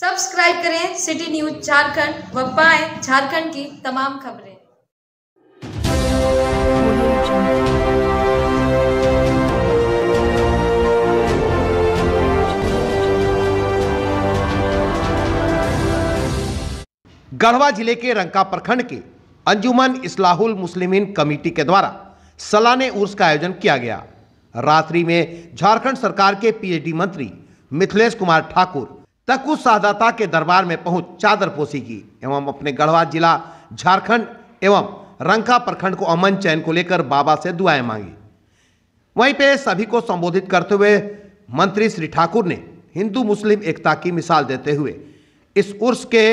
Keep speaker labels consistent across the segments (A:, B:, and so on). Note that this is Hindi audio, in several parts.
A: सब्सक्राइब करें सिटी न्यूज झारखंड व पाए झारखंड की तमाम खबरें गढ़वा जिले के रंका प्रखंड के अंजुमन इस्लाहुल मुस्लिमीन कमेटी के द्वारा सलाने उर्स का आयोजन किया गया रात्रि में झारखंड सरकार के पीएचडी मंत्री मिथिलेश कुमार ठाकुर उस सादाता के दरबार में पहुंच चादर पोसी की एवं अपने गढ़वा जिला झारखंड एवं रंका प्रखंड को अमन चैन को लेकर बाबा से दुआएं मांगी वहीं पे सभी को संबोधित करते हुए मंत्री श्री ठाकुर ने हिंदू मुस्लिम एकता की मिसाल देते हुए इस उर्स के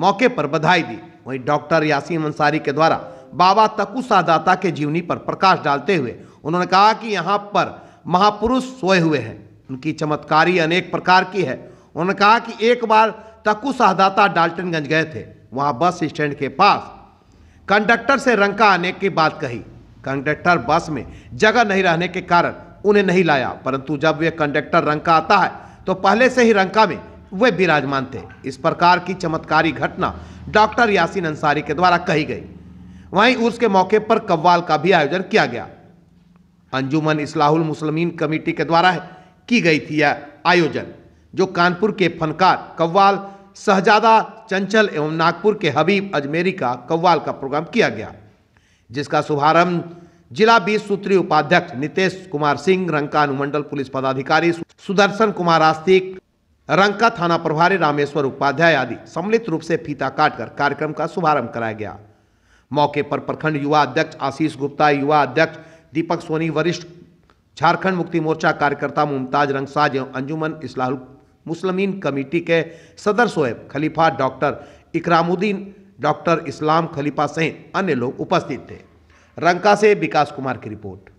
A: मौके पर बधाई दी वहीं डॉक्टर यासीन अंसारी के द्वारा बाबा तकु सादाता के जीवनी पर प्रकाश डालते हुए उन्होंने कहा कि यहाँ पर महापुरुष सोए हुए हैं उनकी चमत्कारी अनेक प्रकार की है उन्होंने कहा कि एक बार तकू सहदाता डाल्टनगंज गए थे वहाँ बस स्टैंड के पास कंडक्टर से रंका आने की बात कही कंडक्टर बस में जगह नहीं रहने के कारण उन्हें नहीं लाया परंतु जब वे कंडक्टर रंका आता है तो पहले से ही रंका में वे विराजमान थे इस प्रकार की चमत्कारी घटना डॉक्टर यासीन अंसारी के द्वारा कही गई वहीं उसके मौके पर कव्वाल का भी आयोजन किया गया अंजुमन इस्लाहुल मुस्लिमीन कमेटी के द्वारा की गई थी यह आयोजन जो कानपुर के फनकार कव्वाल शहजादा चंचल एवं नागपुर के हबीब अजमेरी का कव्वाल का प्रोग्राम किया गया जिसका शुभारंभ जिला बीस सूत्री उपाध्यक्ष नितेश कुमार सिंह रंका अनुमंडल पुलिस पदाधिकारी सुदर्शन कुमार आस्तिक रंका थाना प्रभारी रामेश्वर उपाध्याय आदि सम्मिलित रूप से फीता काटकर कार्यक्रम का शुभारंभ कराया गया मौके पर प्रखंड युवा अध्यक्ष आशीष गुप्ता युवा अध्यक्ष दीपक सोनी वरिष्ठ झारखंड मुक्ति मोर्चा कार्यकर्ता मुमताज रंगसाज एवं अंजुमन इस्लाहुल मुस्लिमीन कमेटी के सदर शोएब खलीफा डॉक्टर इकरामुद्दीन डॉक्टर इस्लाम खलीफा सहित अन्य लोग उपस्थित थे रंका से विकास कुमार की रिपोर्ट